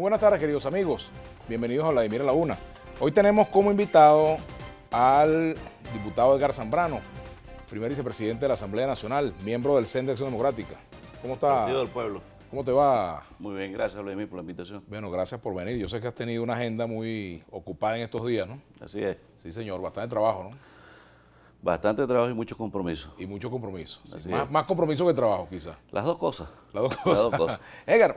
buenas tardes, queridos amigos. Bienvenidos a Vladimir a la Una. Hoy tenemos como invitado al diputado Edgar Zambrano, primer vicepresidente de la Asamblea Nacional, miembro del CEN de Acción Democrática. ¿Cómo está? Partido del Pueblo. ¿Cómo te va? Muy bien, gracias Vladimir por la invitación. Bueno, gracias por venir. Yo sé que has tenido una agenda muy ocupada en estos días, ¿no? Así es. Sí, señor, bastante trabajo, ¿no? Bastante trabajo y mucho compromiso. Y mucho compromiso. más, compromiso que trabajo, quizás. Las dos cosas. Las dos cosas. Las dos cosas. Edgar,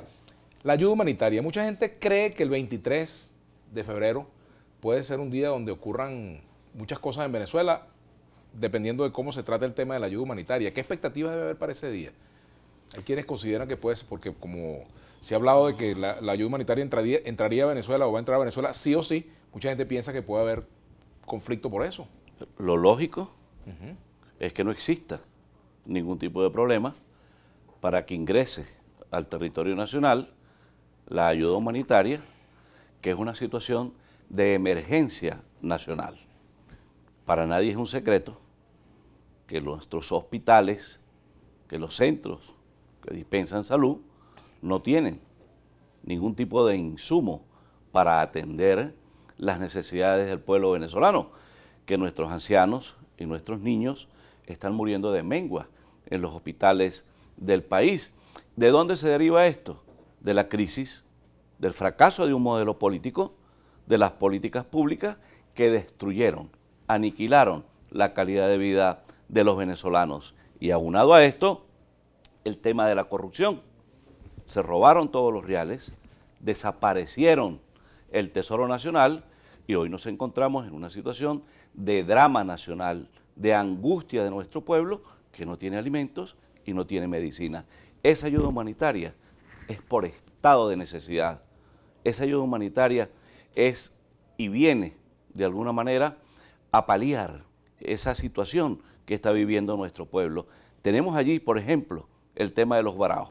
la ayuda humanitaria. Mucha gente cree que el 23 de febrero puede ser un día donde ocurran muchas cosas en Venezuela, dependiendo de cómo se trata el tema de la ayuda humanitaria. ¿Qué expectativas debe haber para ese día? Hay quienes consideran que puede ser, porque como se ha hablado de que la, ayuda humanitaria entraría, a Venezuela o va a entrar a Venezuela, sí o sí, mucha gente piensa que puede haber conflicto por eso. Lo lógico es que no exista ningún tipo de problema para que ingrese al territorio nacional la ayuda humanitaria, que es una situación de emergencia nacional. Para nadie es un secreto que nuestros hospitales, que los centros que dispensan salud, no tienen ningún tipo de insumo para atender las necesidades del pueblo venezolano, que nuestros ancianos y nuestros niños están muriendo de mengua en los hospitales del país. ¿De dónde se deriva esto? de la crisis, del fracaso de un modelo político, de las políticas públicas que destruyeron, aniquilaron la calidad de vida de los venezolanos. Y aunado a esto, el tema de la corrupción. Se robaron todos los reales, desaparecieron el Tesoro Nacional y hoy nos encontramos en una situación de drama nacional, de angustia de nuestro pueblo que no tiene alimentos y no tiene medicina. Esa ayuda humanitaria es por estado de necesidad. Esa ayuda humanitaria es y viene de alguna manera a paliar esa situación que está viviendo nuestro pueblo. Tenemos allí, por ejemplo, el tema de los varados.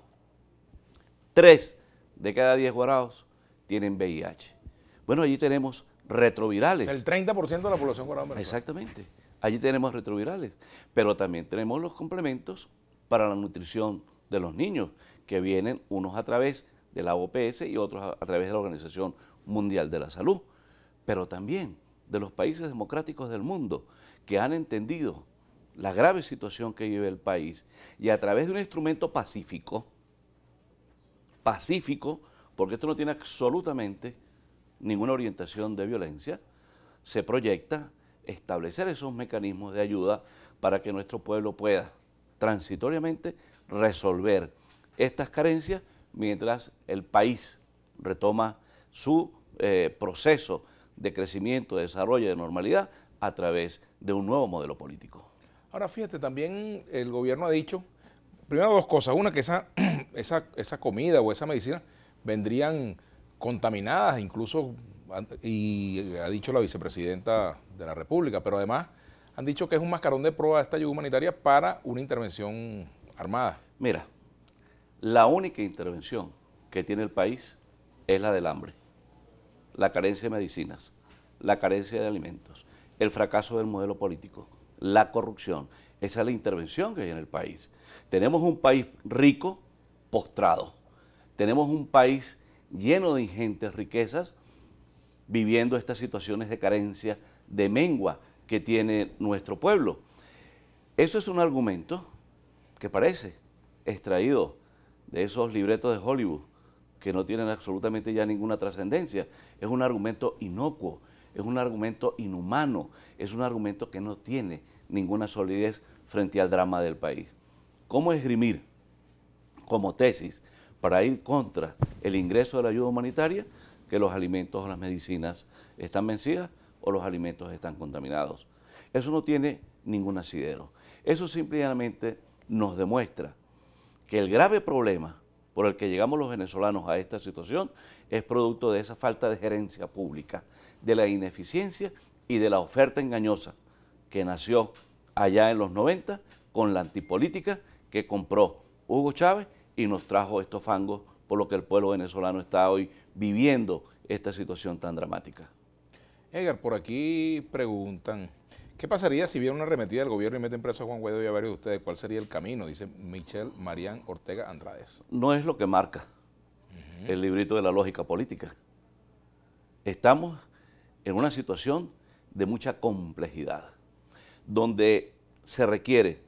Tres de cada diez varados tienen VIH. Bueno, allí tenemos retrovirales. El 30% de la población guarada Exactamente. Allí tenemos retrovirales. Pero también tenemos los complementos para la nutrición de los niños que vienen unos a través de la OPS y otros a, través de la Organización Mundial de la Salud, pero también de los países democráticos del mundo que han entendido la grave situación que vive el país y a través de un instrumento pacífico, pacífico, porque esto no tiene absolutamente ninguna orientación de violencia, se proyecta establecer esos mecanismos de ayuda para que nuestro pueblo pueda transitoriamente resolver estas carencias mientras el país retoma su eh, proceso de crecimiento, de desarrollo, de normalidad a través de un nuevo modelo político. Ahora fíjate, también el gobierno ha dicho, primero dos cosas, una que esa, esa, esa comida o esa medicina vendrían contaminadas, incluso, y ha dicho la vicepresidenta de la República, pero además han dicho que es un mascarón de prueba de esta ayuda humanitaria para una intervención armada. Mira, la única intervención que tiene el país es la del hambre, la carencia de medicinas, la carencia de alimentos, el fracaso del modelo político, la corrupción. Esa es la intervención que hay en el país. Tenemos un país rico, postrado. Tenemos un país lleno de ingentes riquezas, viviendo estas situaciones de carencia, de mengua que tiene nuestro pueblo. Eso es un argumento que parece extraído de esos libretos de Hollywood que no tienen absolutamente ya ninguna trascendencia. Es un argumento inocuo, es un argumento inhumano, es un argumento que no tiene ninguna solidez frente al drama del país. ¿Cómo esgrimir como tesis para ir contra el ingreso de la ayuda humanitaria que los alimentos o las medicinas están vencidas o los alimentos están contaminados? Eso no tiene ningún asidero. Eso simplemente nos demuestra que el grave problema por el que llegamos los venezolanos a esta situación es producto de esa falta de gerencia pública, de la ineficiencia y de la oferta engañosa que nació allá en los 90 con la antipolítica que compró Hugo Chávez y nos trajo estos fangos por lo que el pueblo venezolano está hoy viviendo esta situación tan dramática. Edgar, por aquí preguntan, ¿Qué pasaría si viene una arremetida del gobierno y meten preso a Juan Guaidó y a varios de ustedes? ¿Cuál sería el camino? Dice Michel Marían Ortega Andradez. No es lo que marca el librito de la lógica política. Estamos en una situación de mucha complejidad, donde se requiere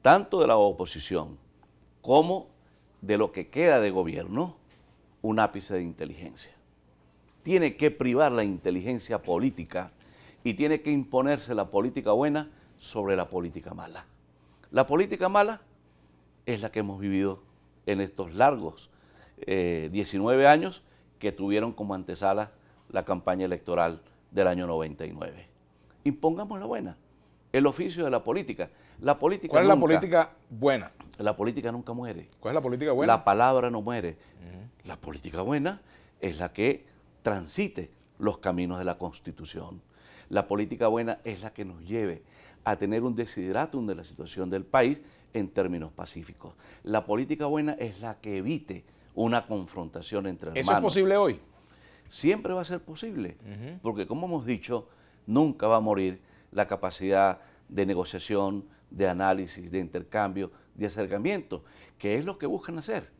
tanto de la oposición como de lo que queda de gobierno un ápice de inteligencia. Tiene que privar la inteligencia política y tiene que imponerse la política buena sobre la política mala. La política mala es la que hemos vivido en estos largos 19 eh, años que tuvieron como antesala la campaña electoral del año 99. Impongamos la buena, el oficio de la política. La política ¿Cuál es la política buena? La política nunca muere. ¿Cuál es la política buena? La palabra no muere. La política buena es la que transite los caminos de la Constitución la política buena es la que nos lleve a tener un desideratum de la situación del país en términos pacíficos. La política buena es la que evite una confrontación entre hermanos. ¿Eso es posible hoy? Siempre va a ser posible, porque como hemos dicho, nunca va a morir la capacidad de negociación, de análisis, de intercambio, de acercamiento, que es lo que buscan hacer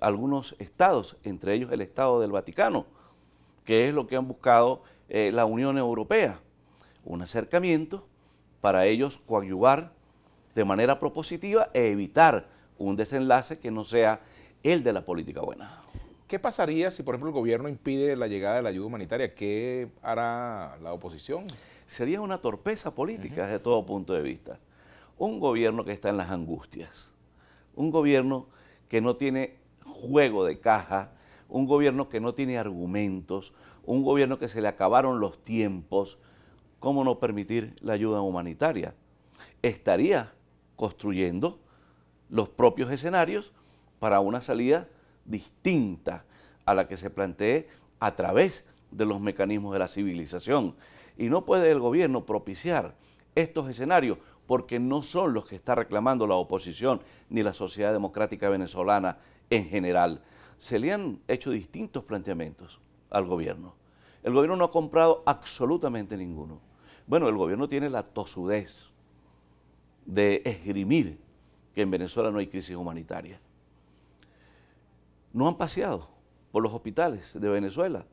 algunos estados, entre ellos el Estado del Vaticano, que es lo que han buscado eh, la Unión Europea un acercamiento para ellos coadyuvar de manera propositiva e evitar un desenlace que no sea el de la política buena. ¿Qué pasaría si, por ejemplo, el gobierno impide la llegada de la ayuda humanitaria? ¿Qué hará la oposición? Sería una torpeza política de desde todo punto de vista. Un gobierno que está en las angustias, un gobierno que no tiene juego de caja, un gobierno que no tiene argumentos, un gobierno que se le acabaron los tiempos, ¿cómo no permitir la ayuda humanitaria? Estaría construyendo los propios escenarios para una salida distinta a la que se plantee a través de los mecanismos de la civilización. Y no puede el gobierno propiciar estos escenarios porque no son los que está reclamando la oposición ni la sociedad democrática venezolana en general. Se le han hecho distintos planteamientos al gobierno. El gobierno no ha comprado absolutamente ninguno. Bueno, el gobierno tiene la tosudez de esgrimir que en Venezuela no hay crisis humanitaria. No han paseado por los hospitales de Venezuela,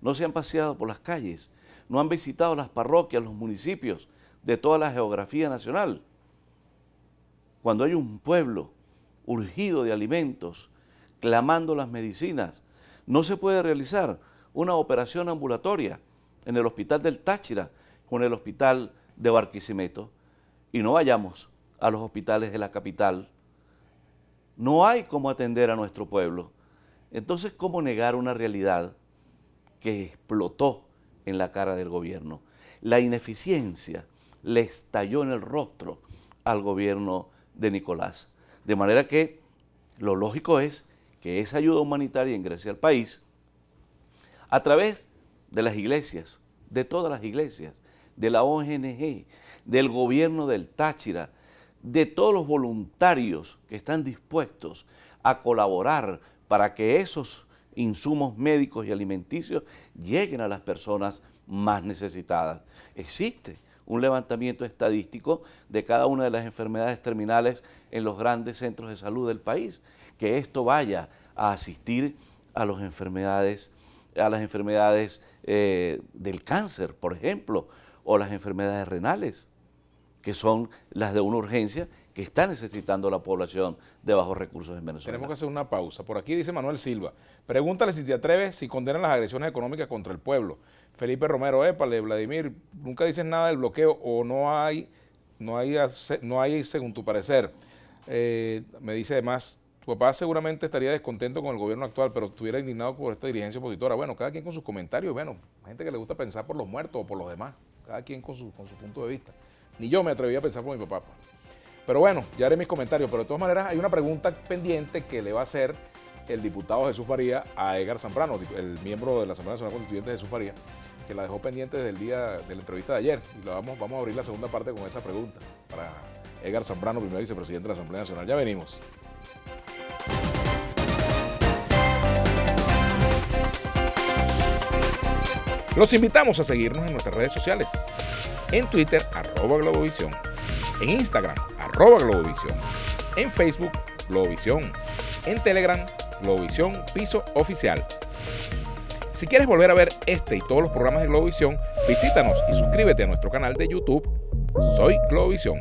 no se han paseado por las calles, no han visitado las parroquias, los municipios de toda la geografía nacional. Cuando hay un pueblo urgido de alimentos, clamando las medicinas, no se puede realizar una operación ambulatoria en el hospital del Táchira, con el hospital de Barquisimeto y no vayamos a los hospitales de la capital. No hay cómo atender a nuestro pueblo. Entonces, ¿cómo negar una realidad que explotó en la cara del gobierno? La ineficiencia le estalló en el rostro al gobierno de Nicolás. De manera que lo lógico es que esa ayuda humanitaria ingrese al país a través de las iglesias, de todas las iglesias, de la ONG, del gobierno del Táchira, de todos los voluntarios que están dispuestos a colaborar para que esos insumos médicos y alimenticios lleguen a las personas más necesitadas. Existe un levantamiento estadístico de cada una de las enfermedades terminales en los grandes centros de salud del país, que esto vaya a asistir a, enfermedades, a las enfermedades eh, del cáncer, por ejemplo, o las enfermedades renales, que son las de una urgencia que está necesitando la población de bajos recursos en Venezuela. Tenemos que hacer una pausa. Por aquí dice Manuel Silva, pregúntale si te atreves si condenan las agresiones económicas contra el pueblo. Felipe Romero, épale, Vladimir, nunca dices nada del bloqueo o no hay, no hay, no hay según tu parecer. Eh, me dice además, tu papá seguramente estaría descontento con el gobierno actual, pero estuviera indignado por esta dirigencia opositora. Bueno, cada quien con sus comentarios, bueno, gente que le gusta pensar por los muertos o por los demás cada quien con su, con su punto de vista. Ni yo me atreví a pensar por mi papá. Pues. Pero bueno, ya haré mis comentarios. Pero de todas maneras, hay una pregunta pendiente que le va a hacer el diputado Jesús Faría a Edgar Zambrano, el miembro de la Asamblea Nacional Constituyente Jesús Faría, que la dejó pendiente desde el día de la entrevista de ayer. Y la vamos, vamos a abrir la segunda parte con esa pregunta para Edgar Zambrano, primer vicepresidente de la Asamblea Nacional. Ya venimos. Los invitamos a seguirnos en nuestras redes sociales. En Twitter, arroba Globovisión. En Instagram, arroba Globovisión. En Facebook, Globovisión. En Telegram, Globovisión Piso Oficial. Si quieres volver a ver este y todos los programas de Globovisión, visítanos y suscríbete a nuestro canal de YouTube. Soy Globovisión.